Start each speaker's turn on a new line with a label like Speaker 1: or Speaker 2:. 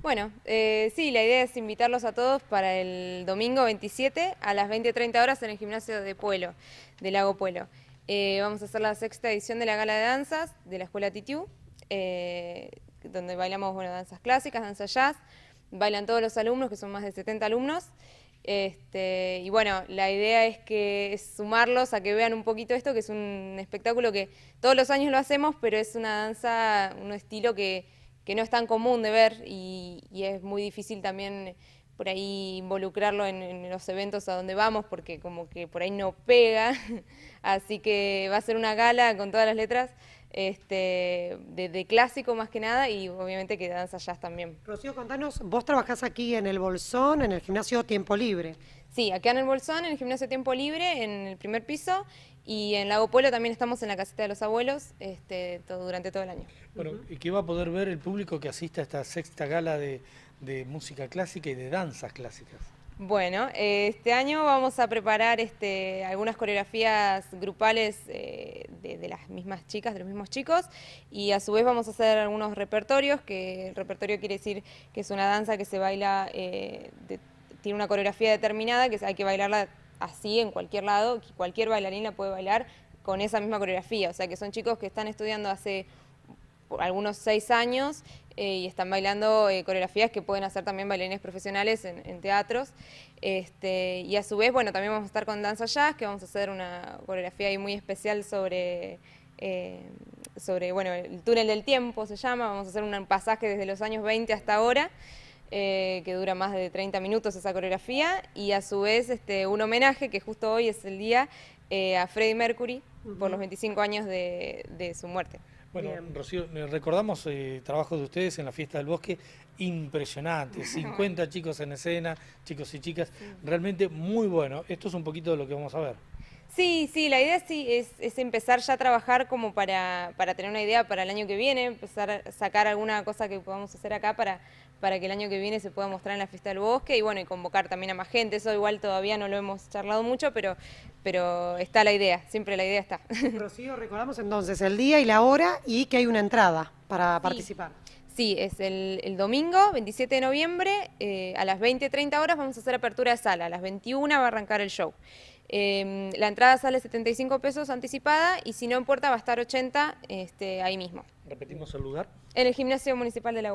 Speaker 1: Bueno, eh, sí, la idea es invitarlos a todos para el domingo 27 a las 20.30 horas en el gimnasio de Pueblo, de Lago Pueblo. Eh, vamos a hacer la sexta edición de la gala de danzas de la Escuela Titiú, eh, donde bailamos bueno, danzas clásicas, danza jazz, bailan todos los alumnos, que son más de 70 alumnos. Este, y bueno, la idea es que es sumarlos a que vean un poquito esto, que es un espectáculo que todos los años lo hacemos, pero es una danza, un estilo que que no es tan común de ver y, es muy difícil también por ahí involucrarlo en, los eventos a donde vamos porque como que por ahí no pega, así que va a ser una gala con todas las letras este, de, clásico más que nada y obviamente que danza jazz también. Rocío, contanos, vos trabajás aquí en el Bolsón, en el gimnasio Tiempo Libre. Sí, acá en el Bolsón, en el gimnasio Tiempo Libre, en el primer piso, y en Lago Pueblo también estamos en la caseta de los abuelos este, todo, durante todo el año. Bueno,
Speaker 2: ¿y qué va a poder ver el público que asista a esta sexta gala de, música clásica y de danzas clásicas?
Speaker 1: Bueno, este año vamos a preparar este, algunas coreografías grupales eh, de, las mismas chicas, de los mismos chicos, y a su vez vamos a hacer algunos repertorios, que el repertorio quiere decir que es una danza que se baila eh, de tiene una coreografía determinada que hay que bailarla así en cualquier lado, cualquier bailarín la puede bailar con esa misma coreografía. O sea que son chicos que están estudiando hace algunos seis años eh, y están bailando eh, coreografías que pueden hacer también bailarines profesionales en, teatros. Este, y a su vez, bueno, también vamos a estar con Danza Jazz, que vamos a hacer una coreografía ahí muy especial sobre... Eh, sobre, bueno, el túnel del tiempo se llama, vamos a hacer un pasaje desde los años 20 hasta ahora. Eh, que dura más de 30 minutos esa coreografía, y a su vez este, un homenaje que justo hoy es el día eh, a Freddie Mercury por los 25 años de, su muerte. Bueno,
Speaker 2: Rocío, recordamos el eh, trabajos de ustedes en la fiesta del bosque, impresionante, 50 chicos en escena, chicos y chicas, realmente muy bueno. Esto es un poquito de lo que vamos a ver.
Speaker 1: Sí, sí, la idea sí es, empezar ya a trabajar como para, para, tener una idea para el año que viene, empezar a sacar alguna cosa que podamos hacer acá para, para que el año que viene se pueda mostrar en la fiesta del bosque y bueno, y convocar también a más gente, eso igual todavía no lo hemos charlado mucho, pero, pero está la idea, siempre la idea está. Rocío, recordamos entonces el día y la hora y que hay una entrada para participar. Sí, es el, domingo 27 de noviembre eh, a las 20.30 horas vamos a hacer apertura de sala, a las 21 va a arrancar el show. Em, la entrada sale 75 pesos anticipada y si no importa va a estar 80 este, ahí mismo. ¿Repetimos el lugar? En el gimnasio municipal de la